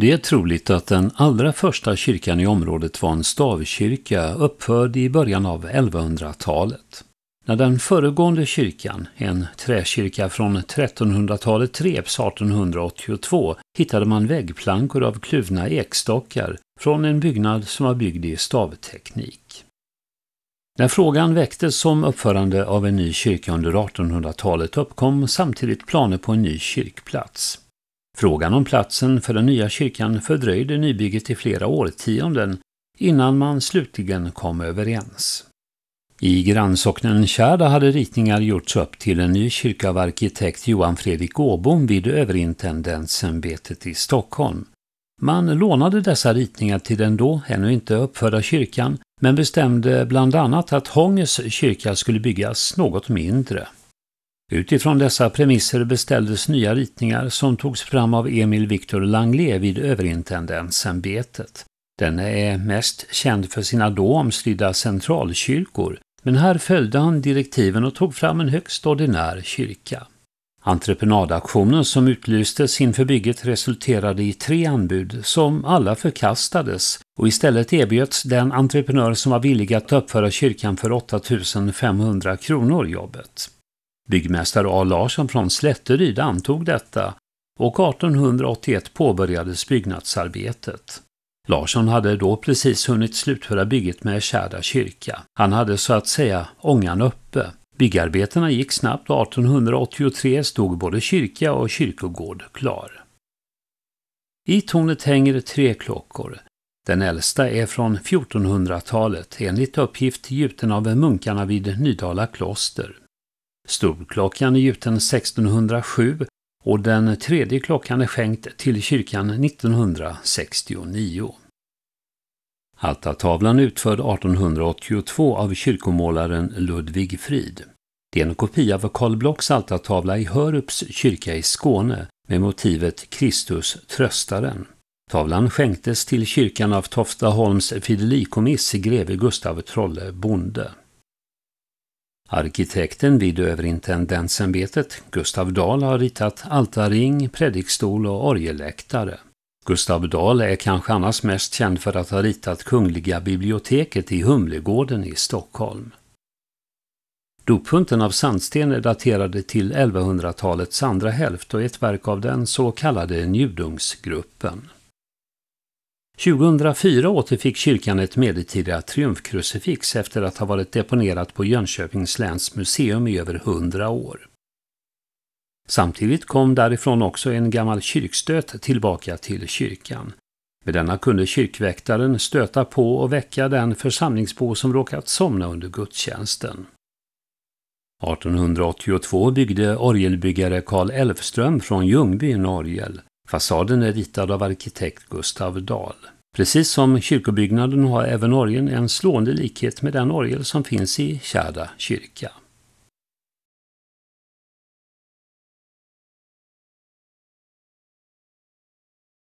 Det är troligt att den allra första kyrkan i området var en stavkyrka uppförd i början av 1100-talet. När den föregående kyrkan, en träkyrka från 1300-talet, reps 1882 hittade man väggplankor av kluvna ekstockar från en byggnad som var byggd i stavteknik. När frågan väcktes om uppförande av en ny kyrka under 1800-talet uppkom samtidigt planer på en ny kyrkplats. Frågan om platsen för den nya kyrkan fördröjde nybygget i flera årtionden innan man slutligen kom överens. I grannsocknen Kärda hade ritningar gjorts upp till en ny kyrka av arkitekt Johan Fredrik Åbom vid överintendensämbetet i Stockholm. Man lånade dessa ritningar till den då ännu inte uppförda kyrkan men bestämde bland annat att Hånges kyrka skulle byggas något mindre. Utifrån dessa premisser beställdes nya ritningar som togs fram av Emil Victor Langlet vid överintendensämbetet. Denne är mest känd för sina då omstridda centralkyrkor, men här följde han direktiven och tog fram en högst ordinär kyrka. Entreprenadaktionen som utlystes inför bygget resulterade i tre anbud som alla förkastades och istället erbjöds den entreprenör som var villig att uppföra kyrkan för 8 500 kronor jobbet. Byggmästare A. Larsson från Slätteryd antog detta och 1881 påbörjades byggnadsarbetet. Larsson hade då precis hunnit slutföra bygget med Kärda kyrka. Han hade så att säga ångan uppe. Byggarbetena gick snabbt och 1883 stod både kyrka och kyrkogård klar. I tornet hänger tre klockor. Den äldsta är från 1400-talet enligt uppgift gjuten av munkarna vid Nydala kloster. Storklockan är gjuten 1607 och den tredje klockan är skänkt till kyrkan 1969. Altartavlan är utförd 1882 av kyrkomålaren Ludvig Frid. Det är en kopia av Karl Blocks altartavla i Hörups kyrka i Skåne med motivet Kristus tröstaren. Tavlan skänktes till kyrkan av Toftaholms Fidelikommiss greve Gustav Trolle Bonde. Arkitekten vid överintendentsämbetet, Gustav Dahl, har ritat altarring, predikstol och orgelläktare. Gustav Dahl är kanske annars mest känd för att ha ritat Kungliga biblioteket i Humlegården i Stockholm. Dopfunten av sandsten är daterade till 1100-talets andra hälft och är ett verk av den så kallade Njudungsgruppen. 2004 återfick kyrkan ett medeltida triumfkrucifix efter att ha varit deponerat på Jönköpings läns museum i över 100 år. Samtidigt kom därifrån också en gammal kyrkstöt tillbaka till kyrkan. Med denna kunde kyrkväktaren stöta på och väcka den församlingsbo som råkat somna under gudstjänsten. 1882 byggde orgelbyggare Karl Elfström från Ljungby en orgel. Fasaden är ritad av arkitekt Gustav Dahl. Precis som kyrkobyggnaden har även orgeln en slående likhet med den orgel som finns i Kärda kyrka.